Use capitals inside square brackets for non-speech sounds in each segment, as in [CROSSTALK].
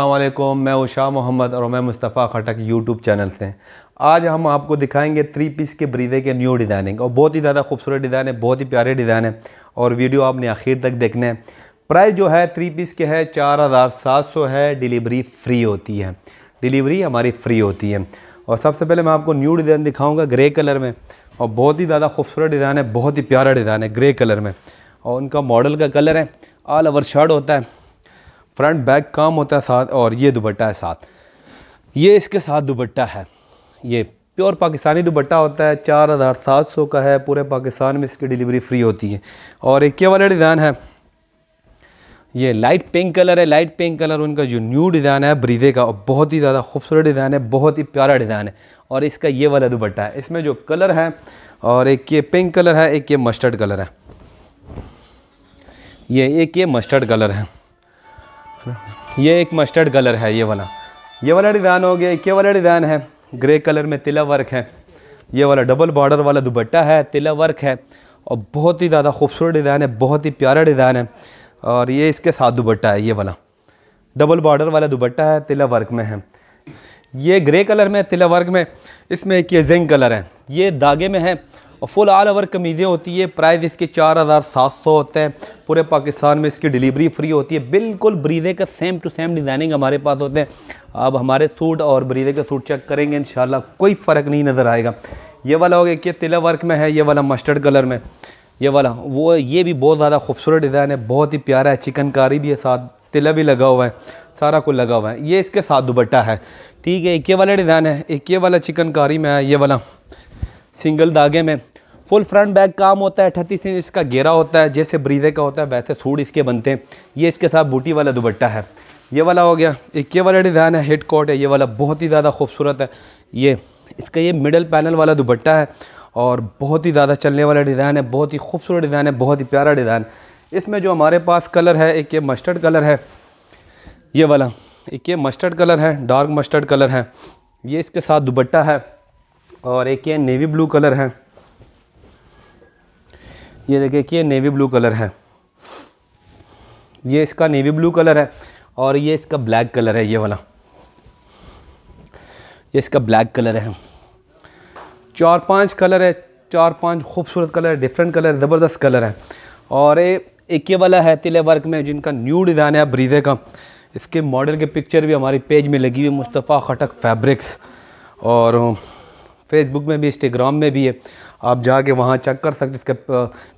अल्लाम मैं उषा मोहम्मद और मैं मुस्तफ़ा खटक यूट्यूब चैनल से आज हम आपको दिखाएंगे थ्री पीस के ब्रीदे के न्यू डिज़ाइनिंग और बहुत ही ज़्यादा खूबसूरत डिज़ाइन है बहुत ही प्यारे डिज़ाइन है और वीडियो आपने आखिर तक देखना है प्राइस जो है थ्री पीस के है चार हज़ार सात सौ है डिलीवरी फ्री होती है डिलीवरी हमारी फ्री होती है और सबसे पहले मैं आपको न्यू डिज़ाइन दिखाऊँगा ग्रे कलर में और बहुत ही ज़्यादा खूबसूरत डिज़ाइन है बहुत ही प्यारा डिज़ाइन है ग्रे कलर में और उनका मॉडल का कलर है ऑल ओवर शर्ट होता है फ्रंट बैक काम होता है साथ और ये दुपट्टा है साथ ये इसके साथ दुपट्टा है ये प्योर पाकिस्तानी दुपट्टा होता है चार हज़ार सात सौ का है पूरे पाकिस्तान में इसकी डिलीवरी फ्री होती है और एक ये वाला डिज़ाइन है ये लाइट पिंक कलर है लाइट पिंक कलर उनका जो न्यू डिज़ाइन है ब्रीजे का और बहुत ही ज़्यादा खूबसूरत डिज़ाइन है बहुत ही प्यारा डिज़ाइन है और इसका ये वाला दुपट्टा है इसमें जो कलर है और एक ये पिंक कलर है एक ये मस्टर्ड कलर है ये एक ये मस्टर्ड कलर है ये एक मस्टर्ड कलर है ये वाला ये वाला डिज़ाइन हो गया ये वाला डिज़ाइन है ग्रे कलर में तिला वर्क है ये वाला डबल बॉर्डर वाला दुबट्टा है तिला वर्क है और बहुत ही ज़्यादा खूबसूरत डिज़ाइन है बहुत ही प्यारा डिज़ाइन है और ये इसके साथ दुबट्टा है ये वाला डबल बॉर्डर वाला दुबट्टा है तिला वर्क में है ये ग्रे कलर में तिला वर्क में इसमें एक ये जिंक कलर है ये धागे में है और फुल ऑल ओवर कमीज़ें होती है प्राइस इसके चार हज़ार सात सौ होते हैं पूरे पाकिस्तान में इसकी डिलीवरी फ्री होती है बिल्कुल ब्रीजे का सेम टू सेम डिज़ाइनिंग हमारे पास होते हैं आप हमारे सूट और ब्रीजे का सूट चेक करेंगे इन कोई फ़र्क नहीं नज़र आएगा ये वाला हो गया कि तिला वर्क में है ये वाला मस्टर्ड कलर में ये वाला वो ये भी बहुत ज़्यादा खूबसूरत डिज़ाइन है बहुत ही प्यारा है चिकनकारी भी है साथ तिला भी लगा हुआ है सारा कुछ लगा हुआ है ये इसके साथ दुबट्टा है ठीक है एक ये वाला डिज़ाइन है एक ये वाला चिकनकारी में है ये वाला सिंगल धागे में फुल फ्रंट बैग काम होता है अठतीस इंच इसका घेरा होता है जैसे ब्रीजे का होता है वैसे सूट इसके बनते हैं ये इसके साथ बूटी वाला दुबट्टा है ये वाला हो गया एक ये वाला डिज़ाइन है हेड कोट है ये वाला बहुत ही ज़्यादा खूबसूरत है ये इसका ये मिडल पैनल वाला दुबट्टा है और बहुत ही ज़्यादा चलने वाला डिज़ाइन है बहुत ही खूबसूरत डिज़ाइन है बहुत ही प्यारा डिज़ाइन इसमें जो हमारे पास कलर है एक ये मस्टर्ड कलर है ये वाला एक ये मस्टर्ड कलर है डार्क मस्टर्ड कलर है ये इसके साथ दुबट्टा है और एक ये नेवी ब्लू कलर है ये देखिए कि ये नेवी ब्लू कलर है ये इसका नेवी ब्लू कलर है और ये इसका ब्लैक कलर है ये वाला ये इसका ब्लैक कलर है चार पांच कलर है चार पांच खूबसूरत कलर डिफरेंट कलर ज़बरदस्त कलर है और ये एक ये वाला है तिले वर्क में जिनका न्यू डिज़ाइन है ब्रीजे का इसके मॉडल के पिक्चर भी हमारी पेज में लगी हुई मुस्तफ़ा खटक फैब्रिक्स और फेसबुक में भी इंस्टाग्राम में भी है आप जाके वहाँ चेक कर सकते इसका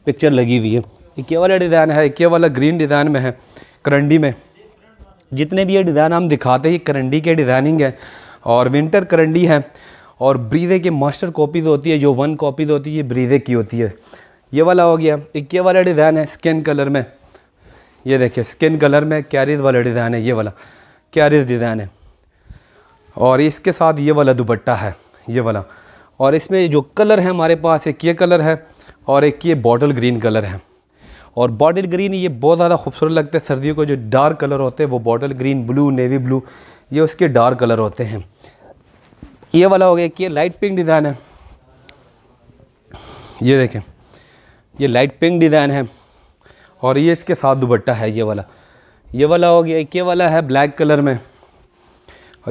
पिक्चर लगी हुई है इक्के वाला डिज़ाइन है इक्के वाला ग्रीन डिज़ाइन में है करंडी में जितने भी ये डिज़ाइन हम दिखाते हैं करंडी के डिज़ाइनिंग है और विंटर करंडी है और ब्रीजे के मास्टर कॉपीज़ होती है जो वन कॉपीज़ होती है ये ब्रीजे की होती है ये वाला हो गया इक्के वाला डिज़ाइन है स्किन कलर में ये देखिए स्किन कलर में कैरिज वाला डिज़ाइन है ये वाला कैरिज डिज़ाइन है और इसके साथ ये वाला दुपट्टा है ये वाला और इसमें जो कलर है हमारे पास एक ये कलर है और एक ये बॉटल ग्रीन कलर है और बॉटल ग्रीन ये बहुत ज़्यादा खूबसूरत लगता है सर्दियों को जो डार्क कलर होते हैं वो bottle green blue navy blue ये उसके डार्क कलर होते हैं ये वाला हो गया कि ये लाइट पिंक डिज़ाइन है ये देखें ये लाइट पिंक डिज़ाइन है और ये इसके साथ दुपट्टा है ये वाला ये वाला हो गया ये वाला है ब्लैक कलर में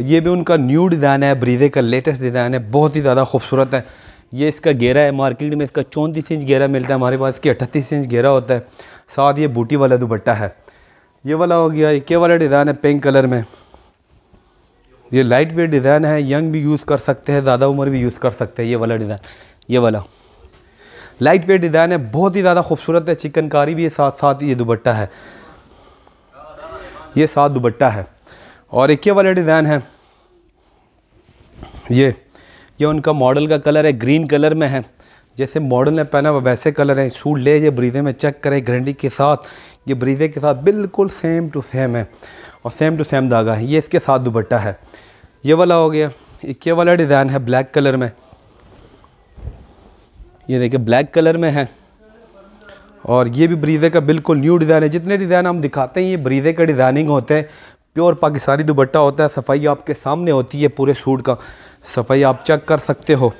ये भी उनका न्यू डिज़ाइन है ब्रीजे का लेटेस्ट डिज़ाइन है बहुत ही ज़्यादा खूबसूरत है ये इसका गेरा है मार्केट में इसका चौंतीस इंच गेरा मिलता है हमारे पास इसकी अट्ठतीस इंच गेरा होता है साथ ये बूटी वाला दुपट्टा है ये वाला हो गया इक्के वाला डिज़ाइन है पिंक कलर में ये लाइट वेट डिज़ाइन है यंग भी यूज़ कर सकते हैं ज़्यादा उम्र भी यूज़ कर सकते हैं ये वाला डिज़ाइन ये वाला लाइट वेट डिज़ाइन है बहुत ही ज़्यादा खूबसूरत है चिकनकारी भी है साथ साथ ये दुबट्टा है ये साथ दुबट्टा है और एक ये वाला डिज़ाइन है ये ये उनका मॉडल का कलर है ग्रीन कलर में है जैसे मॉडल ने पहना हुआ वैसे कलर है सूट ले ये ब्रीजे में चेक करें ग्रंडी के साथ ये ब्रीजे के साथ बिल्कुल सेम टू सेम है और सेम टू सेम धागा है ये इसके साथ दुपट्टा है ये वाला हो गया एक ये वाला डिज़ाइन है ब्लैक कलर में ये देखिए ब्लैक कलर में है और ये भी ब्रीजे का बिल्कुल न्यू डिज़ाइन है जितने डिज़ाइन हम दिखाते हैं ये ब्रीजे का डिज़ाइनिंग होते हैं प्योर पाकिस्तानी दुबट्टा होता है सफाई आपके सामने होती है पूरे सूट का सफाई आप चेक कर सकते हो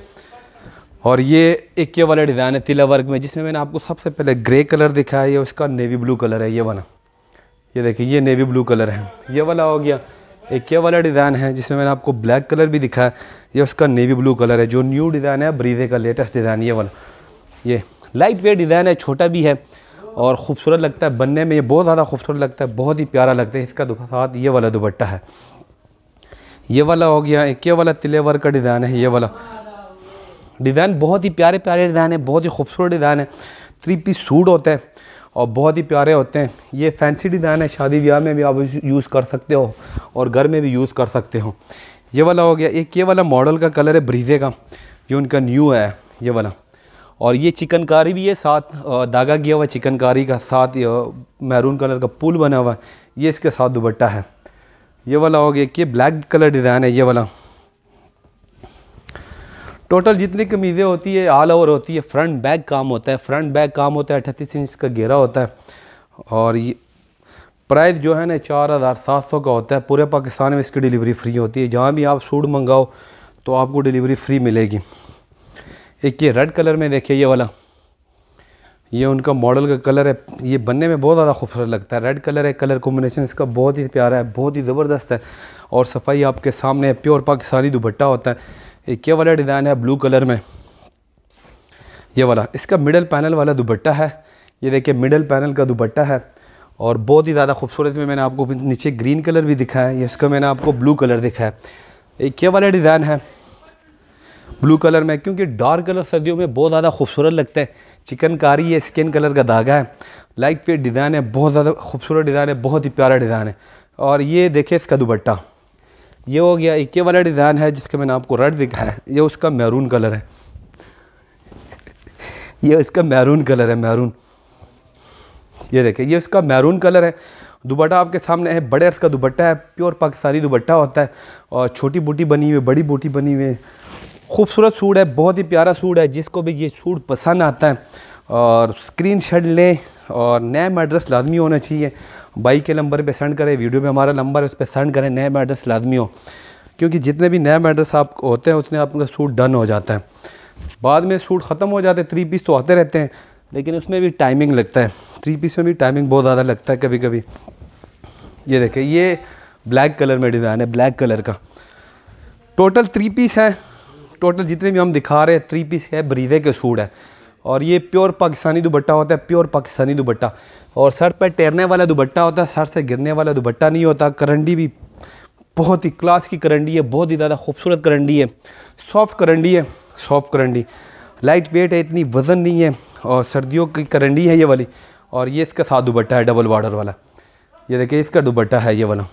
और ये इक्के वाला डिज़ाइन है तिला वर्क में जिसमें मैंने आपको सबसे पहले ग्रे कलर दिखा है ये उसका नेवी ब्लू कलर है ये वाला ये देखिए ये नेवी ब्लू कलर है ये वाला हो गया इक्के वाला डिज़ाइन है जिसमें मैंने आपको ब्लैक कलर भी दिखा है ये उसका नेवी ब्लू कलर है जो न्यू डिज़ाइन है ब्रीजे का लेटेस्ट डिज़ाइन ये वाला ये लाइट वेट डिज़ाइन है छोटा भी है और ख़ूबसूरत लगता है बनने में ये बहुत ज़्यादा खूबसूरत लगता है बहुत ही प्यारा लगता है इसका साथ ये वाला दुपट्टा है ये वाला हो गया एक ये वाला तिलेवर का डिज़ाइन है ये वाला डिज़ाइन बहुत ही प्यारे प्यारे डिज़ाइन है बहुत ही खूबसूरत डिज़ाइन है थ्री पीस सूट होता है और बहुत ही प्यारे होते हैं ये फैंसी डिज़ाइन है शादी ब्याह में भी आप यूज़ कर सकते हो और घर में भी यूज़ कर सकते हो ये वाला हो गया एक ये वाला मॉडल का कलर है ब्रीजे का ये उनका न्यू है ये वाला और ये चिकनकारी भी है साथ दागा किया हुआ चिकनकारी का साथ मैरून कलर का पुल बना हुआ है ये इसके साथ दुबट्टा है ये वाला हो गया कि ब्लैक कलर डिज़ाइन है ये वाला टोटल जितनी कमीज़ें होती है ऑल ओवर होती है फ्रंट बैक काम होता है फ्रंट बैक काम होता है अठतीस इंच का घेरा होता है और ये प्राइस जो है ना चार हज़ार सात सौ का होता है पूरे पाकिस्तान में इसकी डिलीवरी फ्री होती है जहाँ भी आप सूट मंगाओ तो आपको डिलीवरी फ्री मिलेगी एक ये रेड कलर में देखिए ये वाला ये उनका मॉडल का कलर है ये बनने में बहुत ज़्यादा खूबसूरत लगता है रेड कलर है कलर कॉम्बिनेशन इसका बहुत ही प्यारा है बहुत ही ज़बरदस्त है और सफाई आपके सामने है प्योर पाकिस्तानी दुपट्टा होता है एक ये वाला डिज़ाइन है ब्लू कलर में ये वाला इसका मिडल पैनल वाला दुपट्टा है ये देखिए मिडल पैनल का दुपट्टा है और बहुत ही ज़्यादा खूबसूरत में मैंने आपको नीचे ग्रीन कलर भी दिखा है इसका मैंने आपको ब्लू कलर दिखा है एक ये वाला डिज़ाइन है ब्लू कलर में क्योंकि डार्क कलर सर्दियों में बहुत ज़्यादा खूबसूरत लगता है चिकनकारी है स्किन कलर का धागा है लाइट वेट डिज़ाइन है बहुत ज़्यादा खूबसूरत डिज़ाइन है बहुत ही प्यारा डिज़ाइन है और ये देखे इसका दुपट्टा ये हो गया इक्के वाला डिज़ाइन है जिसका मैंने आपको रेड दिखाया है ये उसका मैरून कलर है [LAUGHS] ये इसका मैरून कलर है मैरून ये देखिए ये इसका मैरून कलर है दुपट्टा आपके सामने है बड़े अर्थ का दुपट्टा है प्योर पाकिस्तानी दुपट्टा होता है और छोटी बूटी बनी हुई बड़ी बूटी बनी हुई खूबसूरत सूट है बहुत ही प्यारा सूट है जिसको भी ये सूट पसंद आता है और स्क्रीन शॉट लें और नैम एड्रेस लाजमी होना चाहिए बाई के नंबर पे सेंड करें वीडियो में हमारा नंबर है उस पर सेंड करें नैम एड्रेस लाजमी हो क्योंकि जितने भी नैम एड्रेस आप होते हैं उसने आपका सूट डन हो जाता है बाद में सूट ख़त्म हो जाते हैं थ्री पीस तो आते रहते हैं लेकिन उसमें भी टाइमिंग लगता है थ्री पीस में भी टाइमिंग बहुत ज़्यादा लगता है कभी कभी ये देखें ये ब्लैक कलर में डिज़ाइन है ब्लैक कलर का टोटल थ्री पीस है टोटल जितने भी हम दिखा रहे हैं थ्री पीस है ब्रीवे के सूट है और ये प्योर पाकिस्तानी दुबट्टा होता है प्योर पाकिस्तानी दुबट्टा और सर पर तैरने वाला दुबट्टा होता है सर से गिरने वाला दुबट्टा नहीं होता करंडी भी बहुत ही क्लास की करंडी है बहुत ही ज़्यादा खूबसूरत करंडी है सॉफ्ट करंडी है सॉफ्ट करंडी लाइट वेट है इतनी वज़न नहीं है और सर्दियों की करंडी है ये वाली और ये इसका साथ दुबट्टा है डबल बॉर्डर वाला ये देखिए इसका दुबट्टा है ये वाला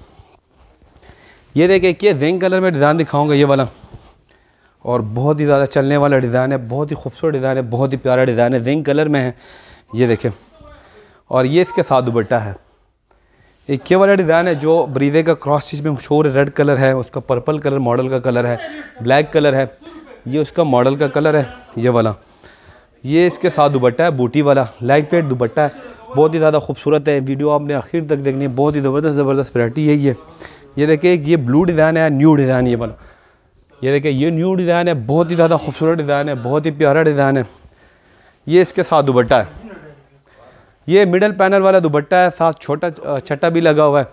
ये देखिए क्या जेंग कलर में डिज़ाइन दिखाऊंगा ये वाला और बहुत ही ज़्यादा चलने वाला डिज़ाइन है बहुत ही खूबसूरत डिज़ाइन है बहुत ही प्यारा डिज़ाइन है जिंक कलर में है ये देखें और ये इसके साथ दुबट्टा है एक ये वाला डिज़ाइन है जो ब्रीजे का क्रॉस चीज में मशहूर है रेड कलर है उसका पर्पल कलर मॉडल का कलर है ब्लैक कलर है ये उसका मॉडल का कलर है ये वाला ये इसके साथ दुबट्टा है बूटी वाला लाइट वेट दुपट्टा है बहुत ही ज़्यादा खूबसूरत है वीडियो आपने आखिर तक देखनी है बहुत ही ज़बरदस्त ज़बरदस्त वैराइटी है ये ये देखिए ये ब्लू डिज़ाइन है न्यू डिज़ाइन ये वाला ये देखिए ये न्यू डिज़ाइन है बहुत ही ज़्यादा खूबसूरत डिज़ाइन है बहुत ही प्यारा डिज़ाइन है ये इसके साथ दुबट्टा है ये मिडल पैनल वाला दुबट्टा है साथ छोटा छट्टा भी लगा हुआ है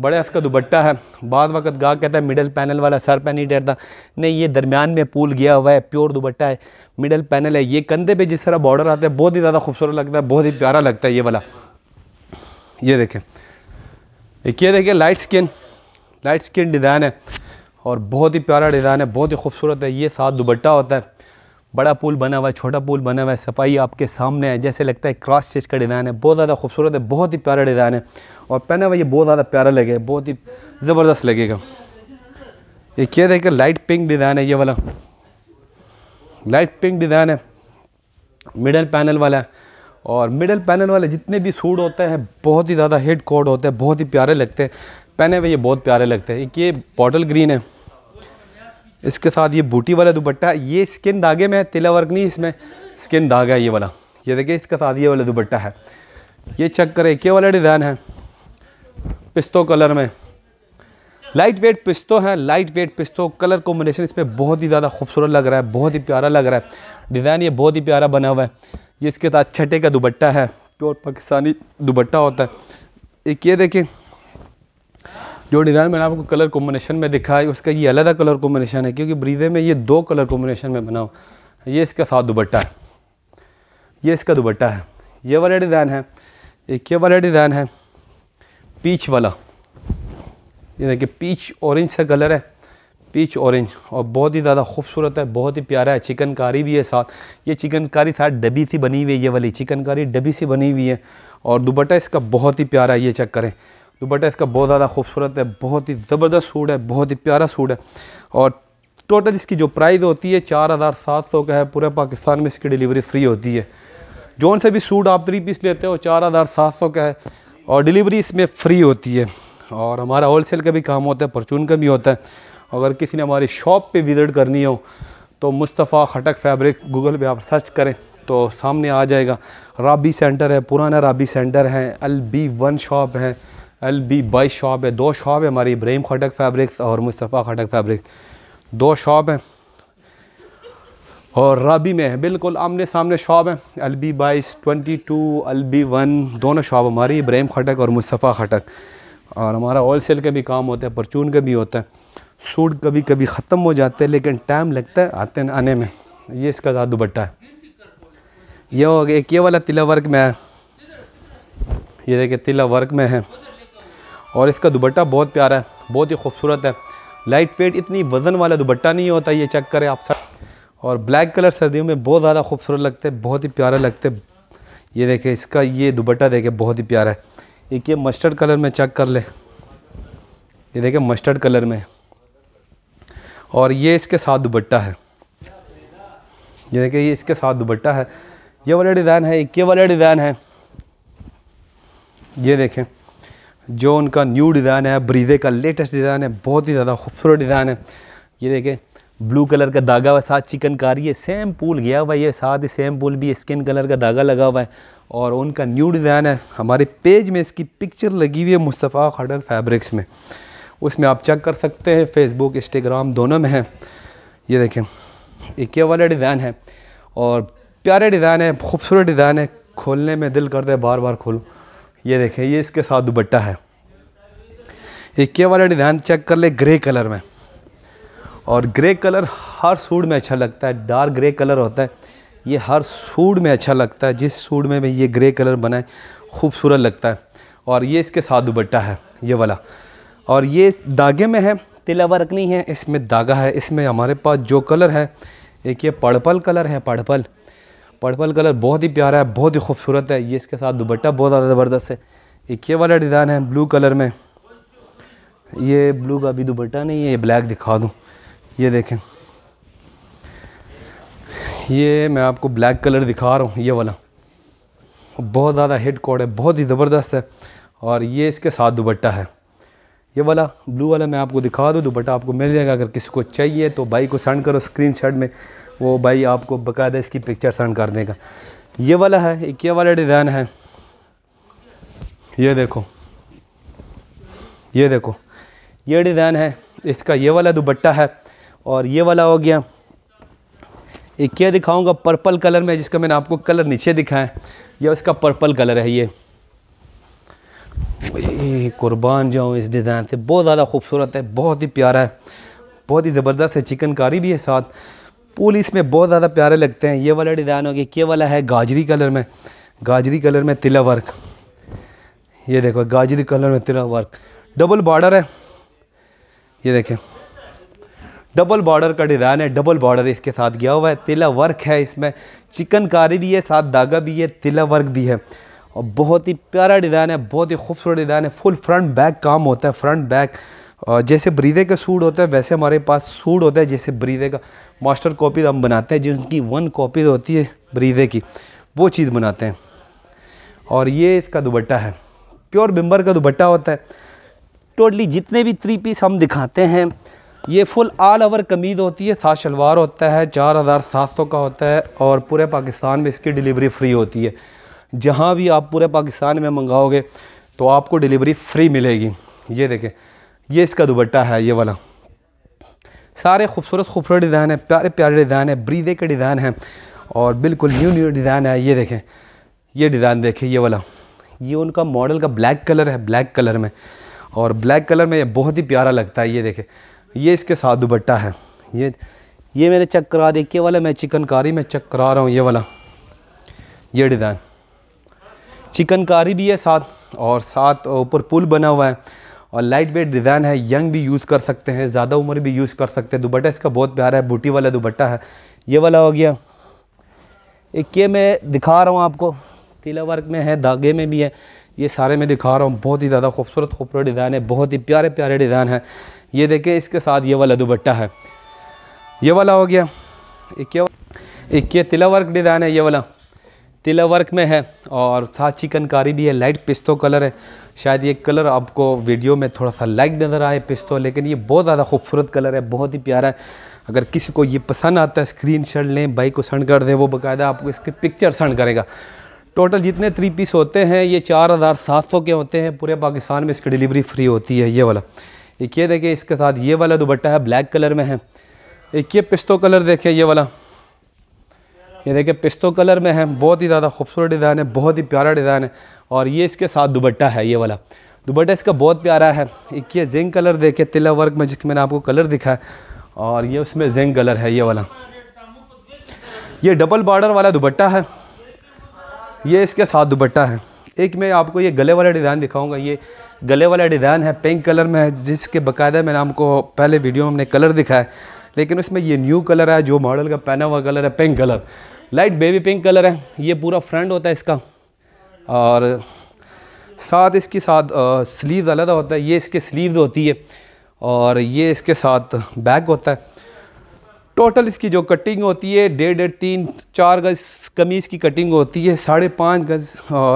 बड़ा इसका दुबट्टा है बाद वक्त गाह कहता है मिडल पैनल वाला सर पे नहीं डरता नहीं ये दरमियान में पूल गया हुआ है प्योर दुबट्टा है मिडल पैनल है ये कंधे पे जिस तरह बॉर्डर आता है बहुत ही ज़्यादा खूबसूरत लगता है बहुत ही प्यारा लगता है ये वाला ये देखें एक ये देखिए light skin light skin design है और बहुत ही प्यारा डिज़ाइन है बहुत ही खूबसूरत है ये साथ दुबट्टा होता है बड़ा पुल बना हुआ है छोटा पुल बना हुआ है सफाई आपके सामने है जैसे लगता है क्रॉस चेस का डिज़ाइन है बहुत ज़्यादा खूबसूरत है बहुत ही प्यारा डिज़ाइन है और पहना हुआ ये बहुत ज़्यादा प्यारा लगेगा बहुत ही ज़बरदस्त लगेगा ये क्या देखिए लाइट पिंक डिज़ाइन है ये वाला लाइट पिंक डिज़ाइन है मिडल पैनल वाला है और मिडल पैनल वाले जितने भी सूट होते हैं बहुत ही ज़्यादा हेड कोड होते हैं बहुत ही प्यारे लगते हैं पहने हुए ये बहुत प्यारे लगते हैं एक ये बॉटल ग्रीन है इसके साथ ये बूटी वाला दुपट्टा ये स्किन धागे में तिला वर्क नहीं इसमें स्किन धागा है ये वाला ये देखिए इसके साथ ये वाला दुपट्टा है ये चेक करें क्या वाला डिज़ाइन है पिस्तो कलर में लाइट वेट पिस्तो है लाइट वेट पिस्तो कलर कॉम्बिनेशन इसमें बहुत ही ज़्यादा खूबसूरत लग रहा है बहुत ही प्यारा लग रहा है डिज़ाइन ये बहुत ही प्यारा बना हुआ है ये इसके साथ छठे का दुपट्टा है प्योर पाकिस्तानी दुपट्टा होता है एक ये देखें जो डिज़ाइन मैंने आपको कलर कॉम्बिनेशन में दिखा है उसका ये अलग कलर कॉम्बिनेशन है क्योंकि ब्रीजे में ये दो कलर कॉम्बिनेशन में बना हो ये इसका साथ दुबट्टा है ये इसका दुबट्टा है ये वाला डिज़ाइन है एक ये वाला डिज़ाइन है पीच वाला ये देखिए पीच ऑरेंज सा कलर है पीच ऑरेंज और बहुत ही ज़्यादा खूबसूरत है बहुत ही प्यारा है चिकनकारी भी है साथ ये चिकनकारी साथ डबी सी बनी हुई है ये वाली चिकनकारी डबी सी बनी हुई है और दुबट्टा इसका बहुत ही प्यारा है ये चेक करें दुपट्टा इसका बहुत ज़्यादा खूबसूरत है बहुत ही ज़बरदस्त सूट है बहुत ही प्यारा सूट है और टोटल इसकी जो प्राइस होती है चार हज़ार सात सौ का है पूरे पाकिस्तान में इसकी डिलीवरी फ्री होती है जोन से भी सूट आप थ्री पीस लेते हो चार हज़ार सात सौ का है और डिलीवरी इसमें फ्री होती है और हमारा होलसेल का भी काम होता है परचून का भी होता है अगर किसी ने हमारी शॉप पे विज़िट करनी हो तो मुस्तफ़ा खटक फैब्रिक गूगल पर आप सर्च करें तो सामने आ जाएगा राबी सेंटर है पुराना राबी सेंटर है अल बी वन शॉप है एल बी बाई शॉप है दो शॉप है हमारी इब्राहिम खटक फैब्रिक्स और मुस्तफ़ा खटक फैब्रिक्स दो शॉप हैं और रबी में है बिल्कुल आमने सामने शॉप है एल बी बाईस twenty two L B one दोनों शॉप हमारी इब्राहिम खटक और मुस्तफ़ा खटक और हमारा होल सेल का भी काम होता है परचून का भी होता है सूट कभी कभी ख़त्म हो जाते हैं लेकिन टाइम लगता है आते आने में ये इसका ज़्यादा बट्टा है ये हो गया एक ये वाला तिला वर्क में है ये देखिए तिला वर्क में है और इसका दुबट्टा बहुत प्यारा है बहुत ही खूबसूरत है लाइट वेट इतनी वज़न वाला दुबट्टा नहीं होता ये चेक करें आप सर और ब्लैक कलर सर्दियों में बहुत ज़्यादा खूबसूरत लगते हैं बहुत ही प्यारा लगते हैं ये देखें इसका ये दुबट्टा देखें बहुत ही प्यारा है एक ये मस्टर्ड कलर में चेक कर ले ये देखें मस्टर्ड कलर में और ये इसके साथ दुबट्टा है ये देखें ये इसके साथ दुबट्टा है ये वाला डिज़ाइन है एक ये वाला डिज़ाइन है ये देखें जो उनका न्यू डिज़ाइन है ब्रीजे का लेटेस्ट डिज़ाइन है बहुत ही ज़्यादा खूबसूरत डिज़ाइन है ये देखें ब्लू कलर का धागा हुआ साथ चिकनकारी है सेम पूल गया हुआ है ये साथ ही सेम पूल भी स्किन कलर का धागा लगा हुआ है और उनका न्यू डिज़ाइन है हमारे पेज में इसकी पिक्चर लगी हुई है मुस्तफ़ा खडर फैब्रिक्स में उसमें आप चेक कर सकते हैं फेसबुक इंस्टाग्राम दोनों में है ये देखें एक वाला डिज़ाइन है और प्यारे डिज़ाइन है खूबसूरत डिज़ाइन है खोलने में दिल करता है बार बार खोलूँ ये देखें ये इसके साथ दुबट्टा है इक्के वाला डिज़ाइन चेक कर ले ग्रे कलर में और ग्रे कलर हर सूट में अच्छा लगता है डार्क ग्रे कलर होता है ये हर सूट में अच्छा लगता है जिस सूट में भी ये ग्रे कलर बनाए खूबसूरत लगता है और ये इसके साथ दुबट्टा है ये वाला और ये धागे में है तिला वर्क नहीं है इसमें धागा है इसमें हमारे पास जो कलर है एक ये पर्पल कलर है पर्पल पर्पल कलर बहुत ही प्यारा है बहुत ही खूबसूरत है ये इसके साथ दुबट्टा बहुत ज़्यादा ज़बरदस्त है एक ये वाला डिज़ाइन है ब्लू कलर में ये ब्लू का अभी दुबट्टा नहीं है ये ब्लैक दिखा दूँ ये देखें ये मैं आपको ब्लैक कलर दिखा रहा हूँ ये वाला बहुत ज़्यादा हिट कोड है बहुत ही ज़बरदस्त है और ये इसके साथ दुबट्टा है ये वाला ब्लू वाला मैं आपको दिखा दूँ दुबट्टा आपको मिल जाएगा अगर किसी को चाहिए तो बाइक को सेंड करो स्क्रीन में वो भाई आपको बकायदा इसकी पिक्चर सेंड कर देगा ये वाला है एक ये वाला डिज़ाइन है ये देखो ये देखो ये डिज़ाइन है इसका ये वाला दुबट्टा है और ये वाला हो गया एक क्या दिखाऊंगा पर्पल कलर में जिसका मैंने आपको कलर नीचे दिखाया है यह उसका पर्पल कलर है ये कुर्बान जाऊँ इस डिज़ाइन से बहुत ज़्यादा खूबसूरत है बहुत ही प्यारा है बहुत ही ज़बरदस्त है चिकनकारी भी है साथ पुल इसमें बहुत ज़्यादा प्यारे लगते हैं ये वाला डिज़ाइन हो गया ये वाला है गाजरी कलर में गाजरी कलर में तिला वर्क ये देखो गाजरी कलर में तिला वर्क डबल बॉर्डर है ये देखें डबल बॉर्डर का डिज़ाइन है डबल बॉर्डर इसके साथ गया हुआ है तिला वर्क है इसमें चिकनकारी भी है साथ धागा भी है तिला वर्क भी है और बहुत ही प्यारा डिज़ाइन है बहुत ही खूबसूरत डिज़ाइन है फुल फ्रंट बैक काम होता है फ्रंट बैक जैसे ब्रीदे का सूट होता है वैसे हमारे पास सूट होता है जैसे ब्रीदे का मास्टर कॉपी हम बनाते हैं जिनकी वन कॉपी होती है ब्रीदे की वो चीज़ बनाते हैं और ये इसका दुबट्टा है प्योर बिम्बर का दुबट्टा होता है टोटली जितने भी थ्री पीस हम दिखाते हैं ये फुल ऑल ओवर कमीज होती है सात शलवार होता है चार हज़ार सात सौ का होता है और पूरे पाकिस्तान में इसकी डिलीवरी फ्री होती है जहाँ भी आप पूरे पाकिस्तान में मंगाओगे तो आपको डिलीवरी फ्री मिलेगी ये देखें ये इसका दुबट्टा है ये वाला सारे खूबसूरत खूबसूरत डिज़ाइन है प्यारे प्यारे डिज़ाइन है ब्रीदे के डिज़ाइन है और बिल्कुल न्यू न्यू डिज़ाइन है ये देखें ये डिज़ाइन देखें ये वाला ये उनका मॉडल का ब्लैक कलर है ब्लैक कलर में और ब्लैक कलर में ये बहुत ही प्यारा लगता है ये देखें ये इसके साथ दुबट्टा है ये ये मैंने चेक करा देखिए वाला मैं चिकनकारी में चेक करा रहा हूँ ये वाला ये डिज़ाइन चिकनकारी भी है साथ और साथ ऊपर पुल बना हुआ है और लाइट वेट डिज़ाइन है यंग भी यूज़ कर सकते हैं ज़्यादा उम्र भी यूज़ कर सकते हैं दुपट्टा इसका बहुत प्यारा है बूटी वाला दुपट्टा है ये वाला हो गया एक ये मैं दिखा रहा हूँ आपको तीला वर्क में है धागे में भी है ये सारे मैं दिखा रहा हूँ बहुत ही ज़्यादा खूबसूरत खूबसूरत डिज़ाइन है बहुत ही प्यारे प्यारे डिज़ाइन है ये देखें इसके साथ ये वाला दुपट्टा है ये वाला हो गया एक ये एक ये तिला वर्क डिज़ाइन है ये वाला तिला वर्क में है और साथ चिकनकारी भी है लाइट पिस्तो कलर है शायद ये कलर आपको वीडियो में थोड़ा सा लाइक नज़र आए पिस्तो लेकिन ये बहुत ज़्यादा खूबसूरत कलर है बहुत ही प्यारा है अगर किसी को ये पसंद आता है स्क्रीन शर्ट लें बाइक को सेंड कर दें वो बाकायदा आपको इसके पिक्चर सेंड करेगा टोटल जितने थ्री पीस होते हैं ये चार हज़ार सात सौ के होते हैं पूरे पाकिस्तान में इसकी डिलीवरी फ्री होती है ये वाला एक ये देखिए इसके साथ ये वाला दुबट्टा है ब्लैक कलर में है एक ये पिस्तो कलर देखिए ये वाला ये देखिए पिस्तो कलर में है बहुत ही ज़्यादा खूबसूरत डिज़ाइन है बहुत ही प्यारा डिज़ाइन है और ये इसके साथ दुबट्टा है ये वाला दुबट्टा इसका बहुत प्यारा है एक ये जिंक कलर देखे तिला वर्क में जिसके मैंने आपको कलर दिखा है और ये उसमें जिंक कलर है ये वाला ये डबल बॉर्डर वाला दुबट्टा है ये इसके साथ दुबट्टा है एक मैं आपको ये गले वाला डिज़ाइन दिखाऊंगा ये गले वाला डिज़ाइन है पिंक कलर में है जिसके बाकायदा मैंने आपको पहले वीडियो में हमने कलर दिखाया है लेकिन उसमें ये न्यू कलर है जो मॉडल का पहना हुआ कलर है pink colour light baby pink colour है ये पूरा फ्रंट होता है इसका और साथ इसके साथ स्लीव अलग होता है ये इसके स्लीव होती है और ये इसके साथ बैक होता है टोटल इसकी जो कटिंग होती है डेढ़ डेढ़ तीन चार गज कमीज़ की कटिंग होती है साढ़े पाँच गज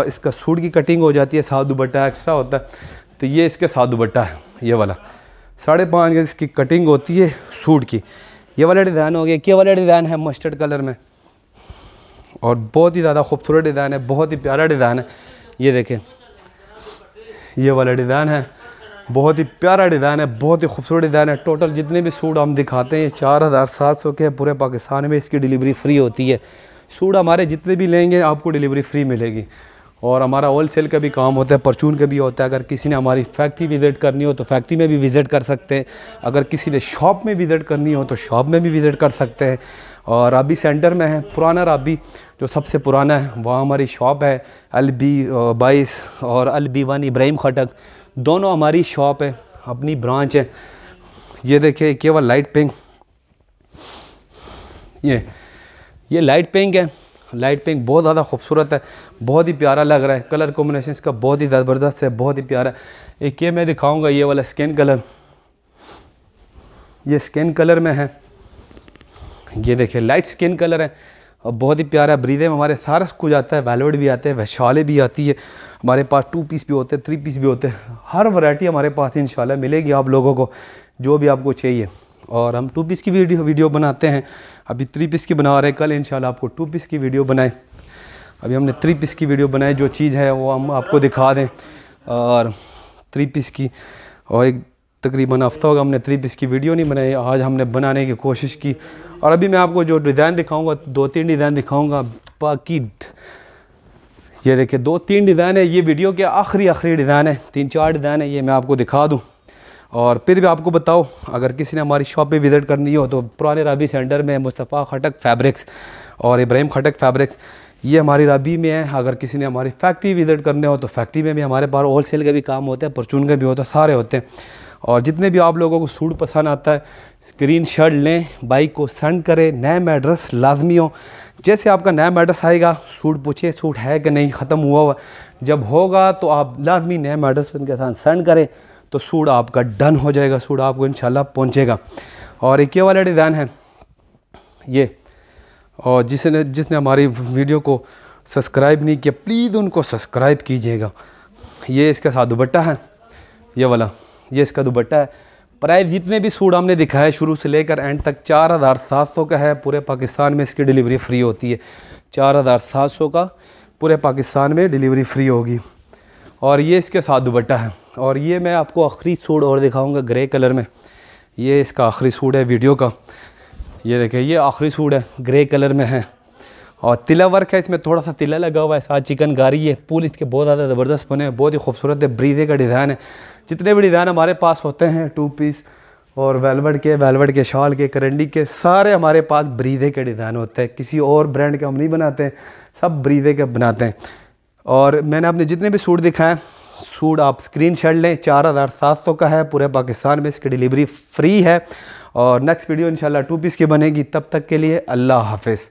इसका सूट की कटिंग हो जाती है सात दुबट्टा एक्स्ट्रा होता है तो ये इसके साथ दुबट्टा है ये वाला साढ़े पाँच गज इसकी कटिंग होती है सूट की ये वाला डिज़ाइन हो गया ये वाला डिज़ाइन है मस्टर्ड कलर में और बहुत ही ज़्यादा खूबसूरत डिज़ाइन है बहुत ही प्यारा डिज़ाइन है ये देखें ये वाला डिज़ाइन है बहुत ही प्यारा डिज़ाइन है बहुत ही खूबसूरत डिज़ाइन है टोटल जितने भी सूट हम दिखाते हैं चार हज़ार सात सौ के पूरे पाकिस्तान में इसकी डिलीवरी फ्री होती है सूट हमारे जितने भी लेंगे आपको डिलीवरी फ्री मिलेगी और हमारा होल सेल का भी काम होता है परचून का भी होता है अगर किसी ने हमारी फैक्ट्री विज़िट करनी हो तो फैक्ट्री में भी विज़िट कर सकते हैं अगर किसी ने शॉप में विज़िट करनी हो तो शॉप में भी विज़िट कर सकते हैं और राबी सेंटर में है पुराना राबी जो सबसे पुराना है वहाँ हमारी शॉप है अल बी बाईस और L B one Ibrahim Khattak दोनों हमारी शॉप है अपनी ब्रांच है ये देखिए केवल लाइट पिंक ये ये लाइट पिंक है लाइट पिंक बहुत ज़्यादा खूबसूरत है बहुत ही प्यारा लग रहा है कलर कॉम्बिनेशन इसका बहुत ही ज़बरदस्त है बहुत ही प्यारा है एक ये मैं दिखाऊंगा ये वाला स्किन कलर ये स्किन कलर में है ये देखिए लाइट स्किन कलर है और बहुत ही प्यारा है ब्रीदे में हमारे सारा कुछ आता है वेलवेड भी आते हैं वैशाले भी आती है हमारे पास टू पीस भी होते हैं थ्री पीस भी होते हैं हर वैरायटी हमारे पास इन मिलेगी आप लोगों को जो भी आपको चाहिए और हम टू पीस की वीडियो वीडियो बनाते हैं अभी थ्री पीस की बना रहे हैं कल इंशाल्लाह आपको टू पीस की वीडियो बनाए अभी हमने थ्री पीस की वीडियो बनाई जो चीज़ है वो हम आपको दिखा दें और थ्री पीस की और एक तकरीबन हफ्ता होगा हमने थ्री पीस की वीडियो नहीं बनाई आज हमने बनाने की कोशिश की और अभी मैं आपको जो डिज़ाइन दिखाऊँगा दो तीन डिज़ाइन दिखाऊँगा बाकी ये देखिए दो तीन डिज़ाइन है ये वीडियो के आखिरी आखिरी डिज़ाइन है तीन चार डिज़ाइन है ये मैं आपको दिखा दूँ और फिर भी आपको बताओ अगर किसी ने हमारी शॉप पे विज़िट करनी हो तो पुराने राबी सेंटर में मुस्तफ़ा खटक फैब्रिक्स और इब्राहिम खटक फैब्रिक्स ये हमारी राबी में है अगर किसी ने हमारी फैक्ट्री विज़िट करने हो तो फैक्ट्री में भी हमारे पास होल सेल का भी काम होता है परचून का भी होता है सारे होते हैं और जितने भी आप लोगों को सूट पसंद आता है स्क्रीन शर्ट लें बाइक को सेंड करें नैम एड्रेस लाजमी हो जैसे आपका नैम एड्रेस आएगा सूट पूछे सूट है कि नहीं ख़त्म हुआ हुआ जब होगा तो आप लाजमी नैम एड्रेस उनके साथ सेंड करें तो सूट आपका डन हो जाएगा सूट आपको इंशाल्लाह पहुंचेगा और एक ये वाला डिज़ाइन है ये और जिसने जिसने हमारी वीडियो को सब्सक्राइब नहीं किया प्लीज़ उनको सब्सक्राइब कीजिएगा ये इसके साथ दुबट्टा है ये वाला ये इसका दुबट्टा है प्राइस जितने भी सूट हमने दिखाया शुरू से लेकर एंड तक चार हज़ार सात सौ का है पूरे पाकिस्तान में इसकी डिलीवरी फ्री होती है चार हज़ार सात सौ का पूरे पाकिस्तान में डिलीवरी फ्री होगी और ये इसके साथ दुबट्टा है और ये मैं आपको आखिरी सूट और दिखाऊंगा ग्रे कलर में ये इसका आखिरी सूट है वीडियो का ये देखिए ये आखिरी सूट है ग्रे कलर में है और तिला वर्क है इसमें थोड़ा सा तिला लगा हुआ है साथ चिकन गारी है पुल इसके बहुत ज़्यादा ज़बरदस्त बने हैं बहुत ही खूबसूरत है ब्रीजे का डिज़ाइन है जितने भी डिज़ाइन हमारे पास होते हैं टू पीस और वेलवेट के वेलवेट के शॉल के करंडी के सारे हमारे पास ब्रीदे के डिज़ाइन होते हैं किसी और ब्रांड के हम नहीं बनाते हैं सब ब्रीदे के बनाते हैं और मैंने अपने जितने भी सूट दिखाए सूट आप स्क्रीन शेड लें चार हज़ार सात सौ का है पूरे पाकिस्तान में इसकी डिलीवरी फ्री है और नेक्स्ट वीडियो इंशाल्लाह टू पीस की बनेगी तब तक के लिए अल्लाह हाफिज़